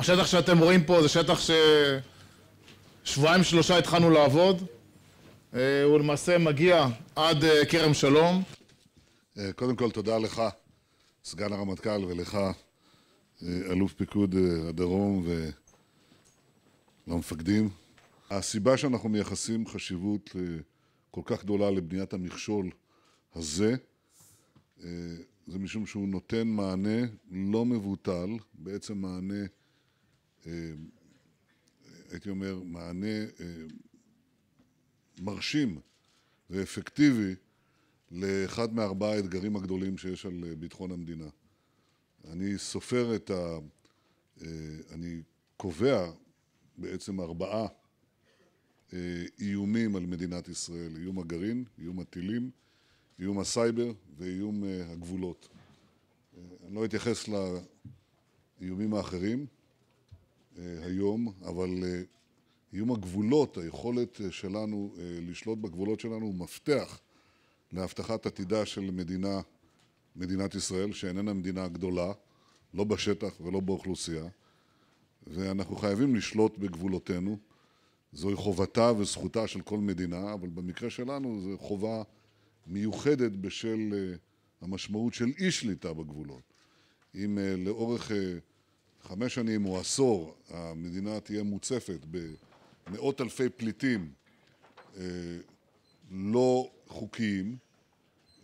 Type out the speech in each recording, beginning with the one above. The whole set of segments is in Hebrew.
השטח שאתם רואים פה זה שטח ששבועיים שלושה התחלנו לעבוד, אה, הוא למעשה מגיע עד אה, כרם שלום. אה, קודם כל תודה לך, סגן הרמטכ"ל, ולך, אלוף פיקוד הדרום ולמפקדים. הסיבה שאנחנו מייחסים חשיבות כל כך גדולה לבניית המכשול הזה, זה משום שהוא נותן מענה לא מבוטל, בעצם מענה אה, הייתי אומר, מענה אה, מרשים ואפקטיבי לאחד מארבעה האתגרים הגדולים שיש על אה, ביטחון המדינה. אני סופר את ה... אני קובע בעצם ארבעה איומים על מדינת ישראל, איום הגרעין, איום הטילים, איום הסייבר ואיום הגבולות. אני לא אתייחס לאיומים האחרים, אה, היום, אבל איום אה, הגבולות, היכולת אה, שלנו לשלוט בגבולות שלנו הוא מפתח להבטחת עתידה של מדינה, מדינת ישראל, שאיננה מדינה גדולה, לא בשטח ולא באוכלוסייה, ואנחנו חייבים לשלוט בגבולותינו. זוהי חובתה וזכותה של כל מדינה, אבל במקרה שלנו זו חובה מיוחדת בשל המשמעות של אי שליטה בגבולות. אם לאורך חמש שנים או עשור המדינה תהיה מוצפת במאות אלפי פליטים אה, לא חוקיים,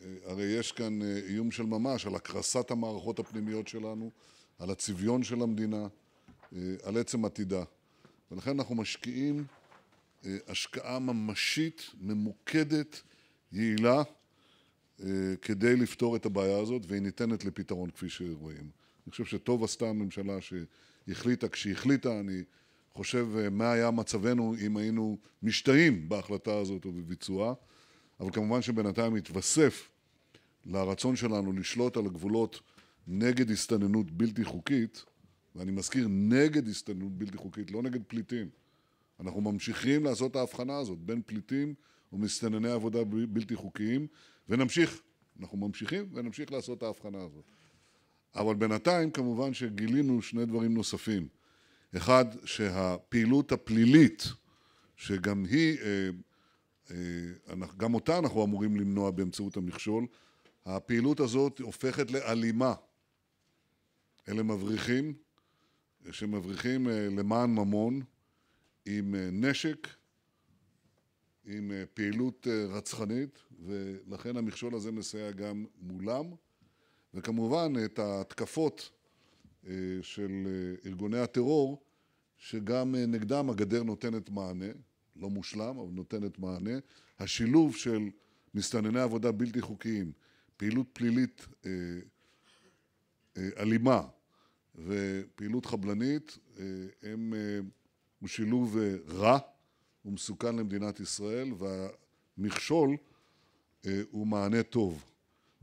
אה, הרי יש כאן אה, איום של ממש על הקרסת המערכות הפנימיות שלנו, על הצביון של המדינה, אה, על עצם עתידה. ולכן אנחנו משקיעים אה, השקעה ממשית, ממוקדת, יעילה, אה, כדי לפתור את הבעיה הזאת, והיא ניתנת לפתרון כפי שרואים. אני חושב שטוב עשתה הממשלה שהחליטה כשהחליטה, אני חושב אה, מה היה מצבנו אם היינו משתאים בהחלטה הזאת או בביצועה, אבל כמובן שבינתיים התווסף לרצון שלנו לשלוט על הגבולות נגד הסתננות בלתי חוקית, ואני מזכיר נגד הסתננות בלתי חוקית, לא נגד פליטים. אנחנו ממשיכים לעשות את ההבחנה הזאת בין פליטים ומסתנני עבודה בלתי חוקיים, ונמשיך, אנחנו ממשיכים ונמשיך לעשות את ההבחנה הזאת. אבל בינתיים כמובן שגילינו שני דברים נוספים. אחד, שהפעילות הפלילית, שגם היא, אה, אה, גם אותה אנחנו אמורים למנוע באמצעות המכשול, הפעילות הזאת הופכת לאלימה. אלה מבריחים, שמבריחים אה, למען ממון, עם נשק, עם פעילות רצחנית, ולכן המכשול הזה מסייע גם מולם. וכמובן את ההתקפות אה, של אה, ארגוני הטרור, שגם אה, נגדם הגדר נותנת מענה, לא מושלם, אבל נותנת מענה. השילוב של מסתנני עבודה בלתי חוקיים, פעילות פלילית אלימה ופעילות חבלנית, הם, הוא שילוב רע, ומסוכן למדינת ישראל, והמכשול הוא מענה טוב.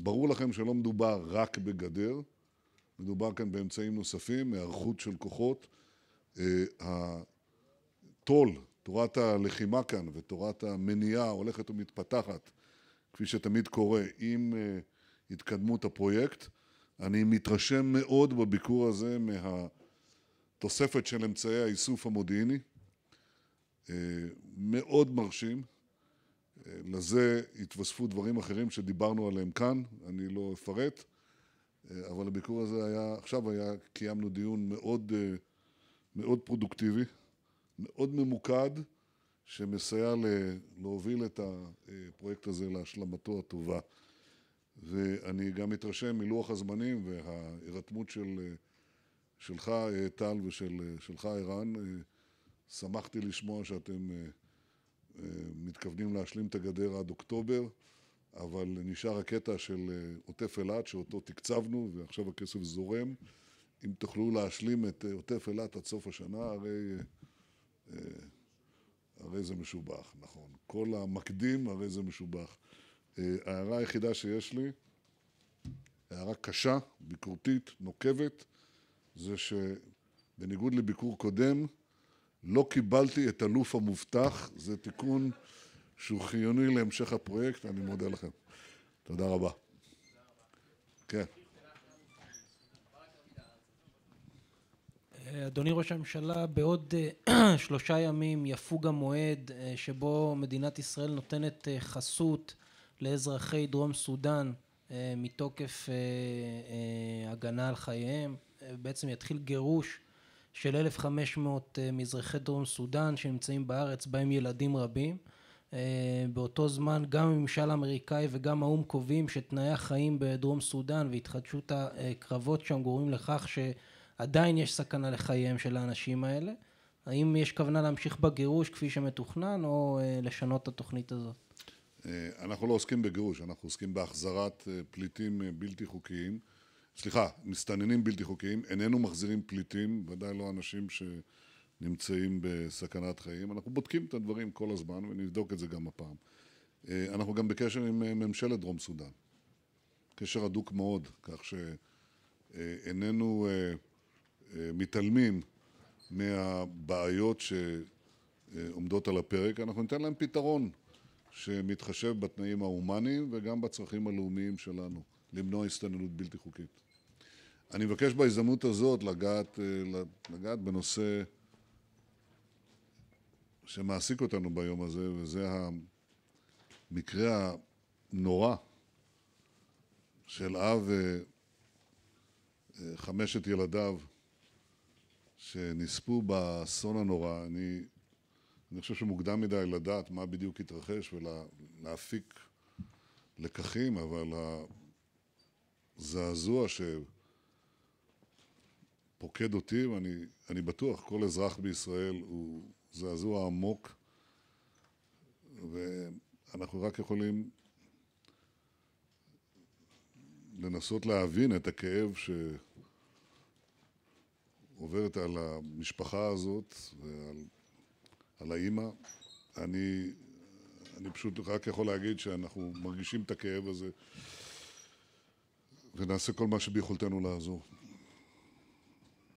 ברור לכם שלא מדובר רק בגדר, מדובר כאן באמצעים נוספים, היערכות של כוחות. אה, הטול, תורת הלחימה כאן ותורת המניעה הולכת ומתפתחת, כפי שתמיד קורה, עם אה, התקדמות הפרויקט. אני מתרשם מאוד בביקור הזה מהתוספת של אמצעי האיסוף המודיעיני, אה, מאוד מרשים. לזה התווספו דברים אחרים שדיברנו עליהם כאן, אני לא אפרט, אה, אבל הביקור הזה היה, עכשיו היה, קיימנו דיון מאוד, אה, מאוד פרודוקטיבי, מאוד ממוקד, שמסייע להוביל את הפרויקט הזה להשלמתו הטובה. ואני גם מתרשם מלוח הזמנים וההירתמות של, אה, שלך, טל, ושלך, ערן. שמחתי לשמוע שאתם... אה, מתכוונים להשלים את הגדר עד אוקטובר, אבל נשאר הקטע של אה, עוטף אילת, שאותו תקצבנו, ועכשיו הכסף זורם. אם תוכלו להשלים את אה, עוטף אילת עד סוף השנה, הרי, הרי זה משובח, נכון. כל המקדים, הרי זה משובח. ההערה היחידה שיש לי, הערה קשה, ביקורתית, נוקבת, זה שבניגוד לביקור קודם, לא קיבלתי את אלוף המובטח, זה תיקון שהוא חיוני להמשך הפרויקט, אני מודה לכם. תודה רבה. כן. אדוני ראש הממשלה, בעוד אה, שלושה ימים יפוג המועד אה, שבו מדינת ישראל נותנת אה, חסות לאזרחי דרום סודאן מתוקף הגנה על חייהם. בעצם יתחיל גירוש של 1,500 אה, מזרחי דרום סודאן שנמצאים בארץ, בהם ילדים רבים. אה, באותו זמן גם הממשל האמריקאי וגם האו"ם קובעים שתנאי החיים בדרום סודאן והתחדשות הקרבות שם גורמים לכך שעדיין יש סכנה לחייהם של האנשים האלה. האם יש כוונה להמשיך בגירוש כפי שמתוכנן או אה, לשנות את התוכנית הזאת? אנחנו לא עוסקים בגירוש, אנחנו עוסקים בהחזרת פליטים בלתי חוקיים. סליחה, מסתננים בלתי חוקיים, איננו מחזירים פליטים, ודאי לא אנשים שנמצאים בסכנת חיים. אנחנו בודקים את הדברים כל הזמן ונבדוק את זה גם הפעם. אה, אנחנו גם בקשר עם אה, ממשלת דרום סודאן. קשר הדוק מאוד, כך שאיננו אה, מתעלמים מהבעיות שעומדות על הפרק. אנחנו ניתן להם פתרון שמתחשב בתנאים ההומניים וגם בצרכים הלאומיים שלנו. למנוע הסתננות בלתי חוקית. אני מבקש בהזדמנות הזאת לגעת, אה, לגעת בנושא שמעסיק אותנו ביום הזה, וזה המקרה הנורא של אב אה, אה, חמשת ילדיו שנספו באסון הנורא. אני, אני חושב שמוקדם מדי לדעת מה בדיוק התרחש ולהפיק לקחים, אבל הזעזוע שפוקד אותי, ואני אני בטוח, כל אזרח בישראל הוא זעזוע עמוק, ואנחנו רק יכולים לנסות להבין את הכאב שעוברת על המשפחה הזאת ועל על האימא. אני, אני פשוט רק יכול להגיד שאנחנו מרגישים את הכאב הזה ונעשה כל מה שביכולתנו לעזור.